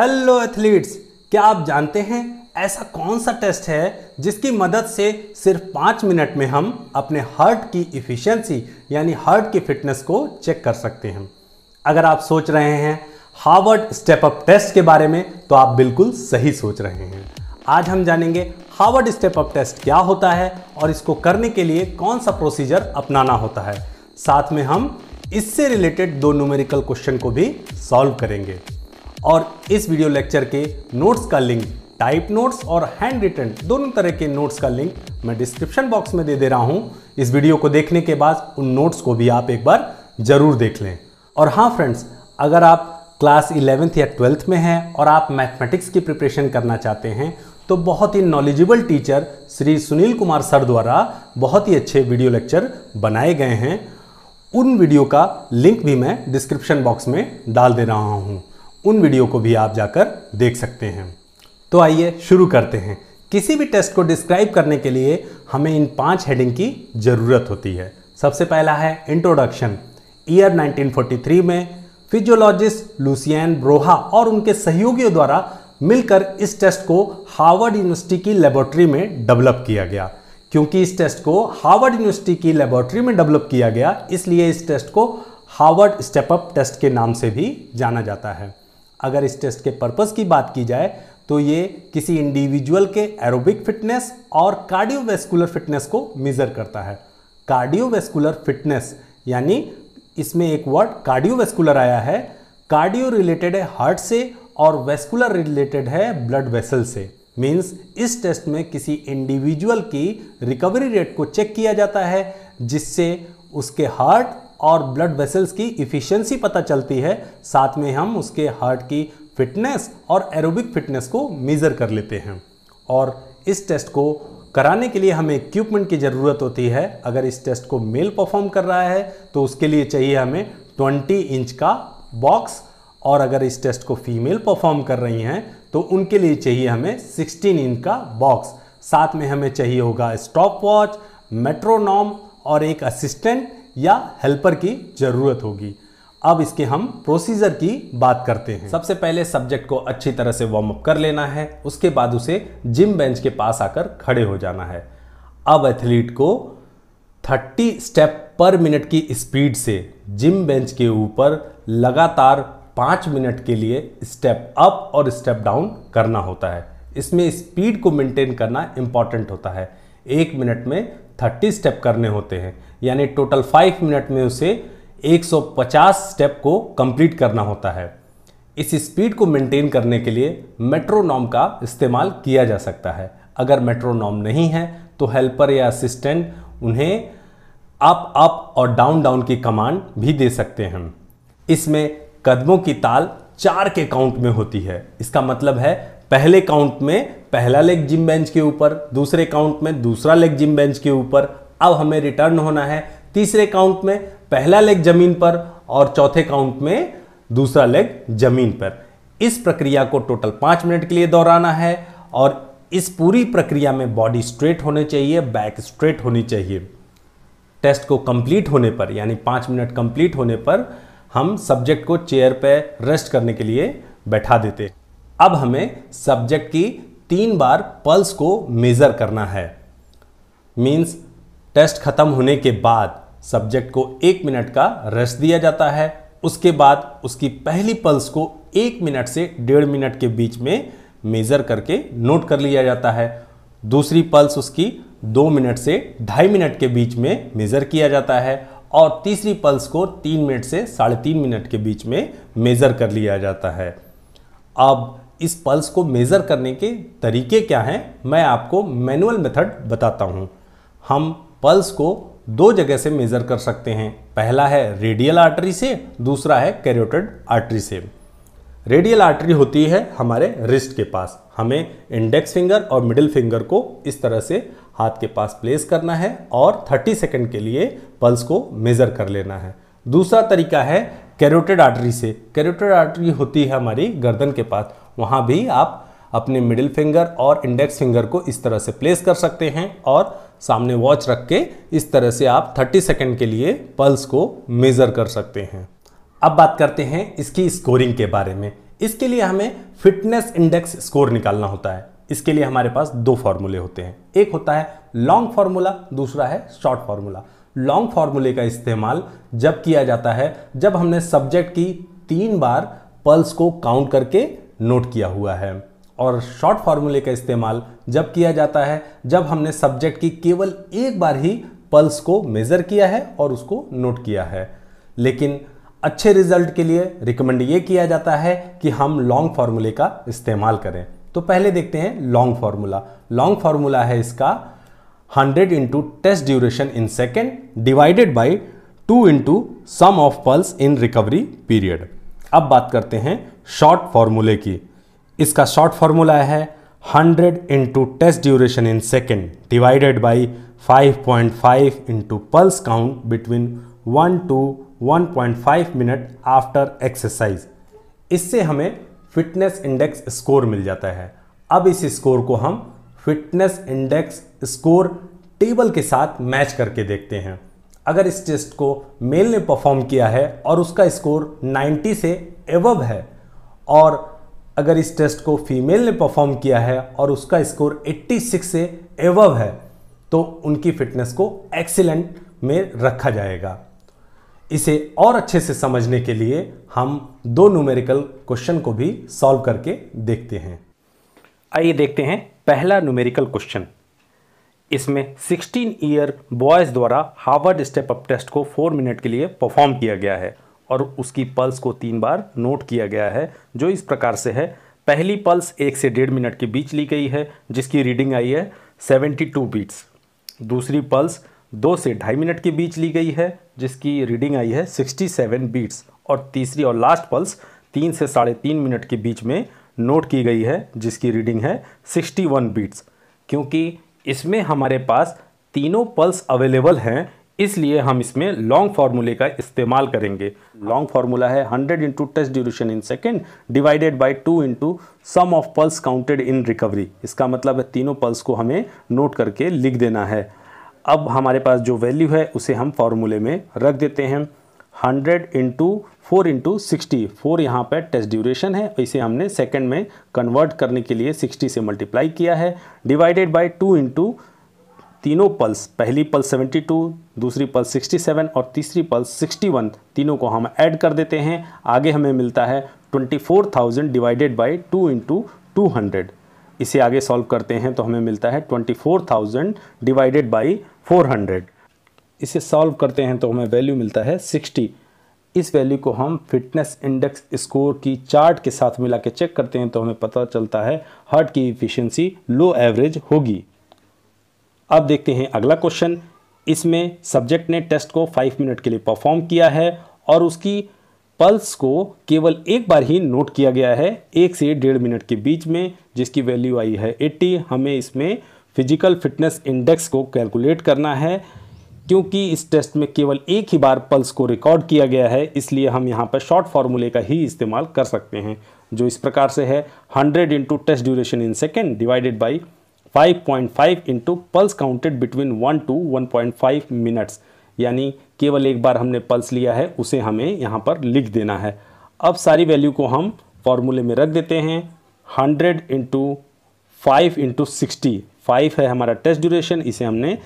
hello athletes क्या आप जानते हैं ऐसा कौन सा टेस्ट है जिसकी मदद से सिर्फ पाँच मिनट में हम अपने हार्ट की इफ़िशेंसी यानी हार्ट की फिटनेस को चेक कर सकते हैं अगर आप सोच रहे हैं हार्वर्ड स्टेप अप टेस्ट के बारे में तो आप बिल्कुल सही सोच रहे हैं आज हम जानेंगे हार्वर्ड स्टेप अप टेस्ट क्या होता है और इसको करने के लिए कौन सा प्रोसीजर अपनाना होता है साथ में हम इससे रिलेटेड दो न्यूमेरिकल क्वेश्चन को भी सॉल्व करेंगे और इस वीडियो लेक्चर के नोट्स का लिंक टाइप नोट्स और हैंड रिटर्न दोनों तरह के नोट्स का लिंक मैं डिस्क्रिप्शन बॉक्स में दे दे रहा हूँ इस वीडियो को देखने के बाद उन नोट्स को भी आप एक बार ज़रूर देख लें और हाँ फ्रेंड्स अगर आप क्लास इलेवेंथ या ट्वेल्थ में हैं और आप मैथमेटिक्स की प्रिपरेशन करना चाहते हैं तो बहुत ही knowledgeable teacher Shri Sunil Kumar sir द्वारा बहुत ही अच्छे वीडियो लेक्चर बनाए गए हैं उन वीडियो का लिंक भी मैं डिस्क्रिप्शन बॉक्स में डाल दे रहा हूँ उन वीडियो को भी आप जाकर देख सकते हैं तो आइए शुरू करते हैं किसी भी टेस्ट को डिस्क्राइब करने के लिए हमें इन पांच हेडिंग की ज़रूरत होती है सबसे पहला है इंट्रोडक्शन ईयर 1943 में फिजियोलॉजिस्ट लूसियन ब्रोहा और उनके सहयोगियों द्वारा मिलकर इस टेस्ट को हार्वर्ड यूनिवर्सिटी की लेबोरेटरी में डेवलप किया गया क्योंकि इस टेस्ट को हार्वर्ड यूनिवर्सिटी की लेबोरेटरी में डेवलप किया गया इसलिए इस टेस्ट को हार्वर्ड स्टेप अप टेस्ट के नाम से भी जाना जाता है अगर इस टेस्ट के पर्पज़ की बात की जाए तो ये किसी इंडिविजुअल के एरोबिक फिटनेस और कार्डियोवेस्कुलर फिटनेस को मेज़र करता है कार्डियोवेस्कुलर फिटनेस यानी इसमें एक वर्ड कार्डियोवेस्कुलर आया है कार्डियो रिलेटेड है हार्ट से और वेस्कुलर रिलेटेड है ब्लड वेसल से मीन्स इस टेस्ट में किसी इंडिविजुअल की रिकवरी रेट को चेक किया जाता है जिससे उसके हार्ट और ब्लड वेसल्स की इफ़िशियंसी पता चलती है साथ में हम उसके हार्ट की फिटनेस और एरोबिक फिटनेस को मेज़र कर लेते हैं और इस टेस्ट को कराने के लिए हमें इक्विपमेंट की ज़रूरत होती है अगर इस टेस्ट को मेल परफॉर्म कर रहा है तो उसके लिए चाहिए हमें ट्वेंटी इंच का बॉक्स और अगर इस टेस्ट को फीमेल परफॉर्म कर रही हैं तो उनके लिए चाहिए हमें 16 इंच का बॉक्स साथ में हमें चाहिए होगा स्टॉप वॉच मेट्रोनॉम और एक असिस्टेंट या हेल्पर की ज़रूरत होगी अब इसके हम प्रोसीजर की बात करते हैं सबसे पहले सब्जेक्ट को अच्छी तरह से वार्म अप कर लेना है उसके बाद उसे जिम बेंच के पास आकर खड़े हो जाना है अब एथलीट को 30 स्टेप पर मिनट की स्पीड से जिम बेंच के ऊपर लगातार पाँच मिनट के लिए स्टेप अप और स्टेप डाउन करना होता है इसमें स्पीड को मेंटेन करना इम्पॉर्टेंट होता है एक मिनट में 30 स्टेप करने होते हैं यानी टोटल 5 मिनट में उसे 150 स्टेप को कंप्लीट करना होता है इस स्पीड को मेंटेन करने के लिए मेट्रोनॉम का इस्तेमाल किया जा सकता है अगर मेट्रोनॉम नहीं है तो हेल्पर या असिस्टेंट उन्हें अप अप और डाउन डाउन की कमांड भी दे सकते हैं इसमें कदमों की ताल चार के काउंट में होती है इसका मतलब है पहले काउंट में पहला लेग जिम बेंच के ऊपर दूसरे काउंट में दूसरा लेग जिम बेंच के ऊपर अब हमें रिटर्न होना है तीसरे काउंट में पहला लेग जमीन पर और चौथे काउंट में दूसरा लेग जमीन पर इस प्रक्रिया को टोटल पाँच मिनट के लिए दोहराना है और इस पूरी प्रक्रिया में बॉडी स्ट्रेट होने चाहिए बैक स्ट्रेट होनी चाहिए टेस्ट को कंप्लीट होने पर यानी पाँच मिनट कंप्लीट होने पर हम सब्जेक्ट को चेयर पर रेस्ट करने के लिए बैठा देते अब हमें सब्जेक्ट की तीन बार पल्स को मेज़र करना है मीन्स टेस्ट खत्म होने के बाद सब्जेक्ट को एक मिनट का रेस्ट दिया जाता है उसके बाद उसकी पहली पल्स को एक मिनट से डेढ़ मिनट के बीच में मेज़र करके नोट कर लिया जाता है दूसरी पल्स उसकी दो मिनट से ढाई मिनट के बीच में मेज़र किया जाता है और तीसरी पल्स को तीन मिनट से साढ़े तीन मिनट के बीच में मेज़र कर लिया जाता है अब इस पल्स को मेज़र करने के तरीके क्या हैं मैं आपको मैनुअल मेथड बताता हूँ हम पल्स को दो जगह से मेज़र कर सकते हैं पहला है रेडियल आर्टरी से दूसरा है कैरोटेड आर्टरी से रेडियल आर्टरी होती है हमारे रिस्ट के पास हमें इंडेक्स फिंगर और मिडिल फिंगर को इस तरह से हाथ के पास प्लेस करना है और 30 सेकंड के लिए पल्स को मेज़र कर लेना है दूसरा तरीका है कैरोटेड आर्टरी से कैरोटेड आर्टरी होती है हमारी गर्दन के पास वहाँ भी आप अपने मिडिल फिंगर और इंडेक्स फिंगर को इस तरह से प्लेस कर सकते हैं और सामने वॉच रख के इस तरह से आप 30 सेकंड के लिए पल्स को मेज़र कर सकते हैं अब बात करते हैं इसकी स्कोरिंग के बारे में इसके लिए हमें फिटनेस इंडेक्स स्कोर निकालना होता है इसके लिए हमारे पास दो फार्मूले होते हैं एक होता है लॉन्ग फार्मूला दूसरा है शॉर्ट फार्मूला लॉन्ग फार्मूले का इस्तेमाल जब किया जाता है जब हमने सब्जेक्ट की तीन बार पल्स को काउंट करके नोट किया हुआ है और शॉर्ट फार्मूले का इस्तेमाल जब किया जाता है जब हमने सब्जेक्ट की केवल एक बार ही पल्स को मेज़र किया है और उसको नोट किया है लेकिन अच्छे रिजल्ट के लिए रिकमेंड ये किया जाता है कि हम लॉन्ग फार्मूले का इस्तेमाल करें तो पहले देखते हैं लॉन्ग फार्मूला लॉन्ग फार्मूला है इसका 100 into test duration in second divided by 2 into sum of pulse in recovery period अब बात करते हैं शॉर्ट फार्मूले की इसका शॉर्ट फार्मूला है 100 into test duration in second divided by 5.5 point five into pulse count between 1 to 1.5 minute after exercise इससे हमें फिटनेस इंडेक्स स्कोर मिल जाता है अब इस स्कोर को हम फिटनेस इंडेक्स स्कोर टेबल के साथ मैच करके देखते हैं अगर इस टेस्ट को मेल ने परफॉर्म किया है और उसका स्कोर 90 से एवब है और अगर इस टेस्ट को फीमेल ने परफॉर्म किया है और उसका स्कोर 86 से एवब है तो उनकी फिटनेस को एक्सीलेंट में रखा जाएगा इसे और अच्छे से समझने के लिए हम दो न्यूमेरिकल क्वेश्चन को भी सॉल्व करके देखते हैं आइए देखते हैं पहला न्यूमेरिकल क्वेश्चन इसमें 16 ईयर बॉयज़ द्वारा हार्वर्ड स्टेप अप टेस्ट को 4 मिनट के लिए परफॉर्म किया गया है और उसकी पल्स को तीन बार नोट किया गया है जो इस प्रकार से है पहली पल्स एक से डेढ़ मिनट के बीच ली गई है जिसकी रीडिंग आई है 72 बीट्स दूसरी पल्स दो से ढाई मिनट के बीच ली गई है जिसकी रीडिंग आई है 67 बीट्स और तीसरी और लास्ट पल्स तीन से साढ़े तीन मिनट के बीच में नोट की गई है जिसकी रीडिंग है 61 बीट्स क्योंकि इसमें हमारे पास तीनों पल्स अवेलेबल हैं इसलिए हम इसमें लॉन्ग फार्मूले का इस्तेमाल करेंगे लॉन्ग फार्मूला है 100 into test duration in second divided by two into sum of pulse counted in recovery इसका मतलब है तीनों पल्स को हमें नोट करके लिख देना है अब हमारे पास जो वैल्यू है उसे हम फार्मूले में रख देते हैं hundred into four into sixty four यहाँ पर टेस्ट ड्यूरेशन है इसे हमने सेकेंड में कन्वर्ट करने के लिए सिक्सटी से मल्टीप्लाई किया है डिवाइडेड बाई टू इंटू तीनों पल्स पहली पल्स 72, दूसरी पल्स 67 और तीसरी पल्स 61 तीनों को हम ऐड कर देते हैं आगे हमें मिलता है 24,000 डिवाइडेड बाय 2 इंटू टू इसे आगे सॉल्व करते हैं तो हमें मिलता है थाउजेंड डिवाइडेड बाई हंड्रेड इसे सॉल्व करते हैं तो हमें वैल्यू मिलता है सिक्सटी इस वैल्यू को हम फिटनेस इंडेक्स स्कोर की चार्ट के साथ मिला के चेक करते हैं तो हमें पता चलता है हार्ट की इफिशियंसी लो एवरेज होगी अब देखते हैं अगला क्वेश्चन इसमें सब्जेक्ट ने टेस्ट को फाइव मिनट के लिए परफॉर्म किया है और उसकी पल्स को केवल एक बार ही नोट किया गया है एक से डेढ़ मिनट के बीच में जिसकी वैल्यू आई है एट्टी हमें इसमें फिजिकल फिटनेस इंडेक्स को कैलकुलेट करना है क्योंकि इस टेस्ट में केवल एक ही बार पल्स को रिकॉर्ड किया गया है इसलिए हम यहाँ पर शॉर्ट फार्मूले का ही इस्तेमाल कर सकते हैं जो इस प्रकार से है hundred into test duration in second divided by 5.5 point five into pulse counted between one to one point five minutes यानी केवल एक बार हमने पल्स लिया है उसे हमें यहाँ पर लिख देना है अब सारी वैल्यू को हम फॉर्मूले में रख देते हैं hundred into five into sixty five है हमारा टेस्ट ड्यूरेशन इसे हमने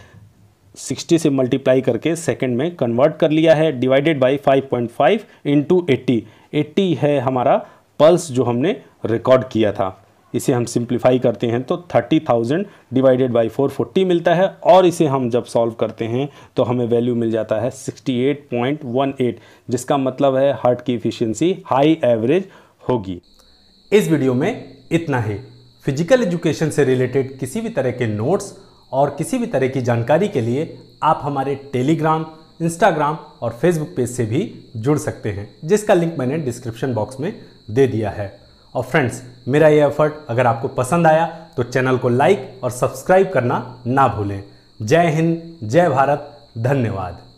60 से मल्टीप्लाई करके सेकंड में कन्वर्ट कर लिया है divided by 5.5 point five into eighty eighty है हमारा पल्स जो हमने रिकॉर्ड किया था इसे हम सिंप्लीफाई करते हैं तो 30,000 डिवाइडेड बाय 440 मिलता है और इसे हम जब सॉल्व करते हैं तो हमें वैल्यू मिल जाता है 68.18 जिसका मतलब है हार्ट की इफ़िशियंसी हाई एवरेज होगी इस वीडियो में इतना ही फिजिकल एजुकेशन से रिलेटेड किसी भी तरह के नोट्स और किसी भी तरह की जानकारी के लिए आप हमारे टेलीग्राम इंस्टाग्राम और फेसबुक पेज से भी जुड़ सकते हैं जिसका लिंक मैंने डिस्क्रिप्शन बॉक्स में दे दिया है और फ्रेंड्स मेरा ये एफर्ट अगर आपको पसंद आया तो चैनल को लाइक और सब्सक्राइब करना ना भूलें जय हिंद जय भारत धन्यवाद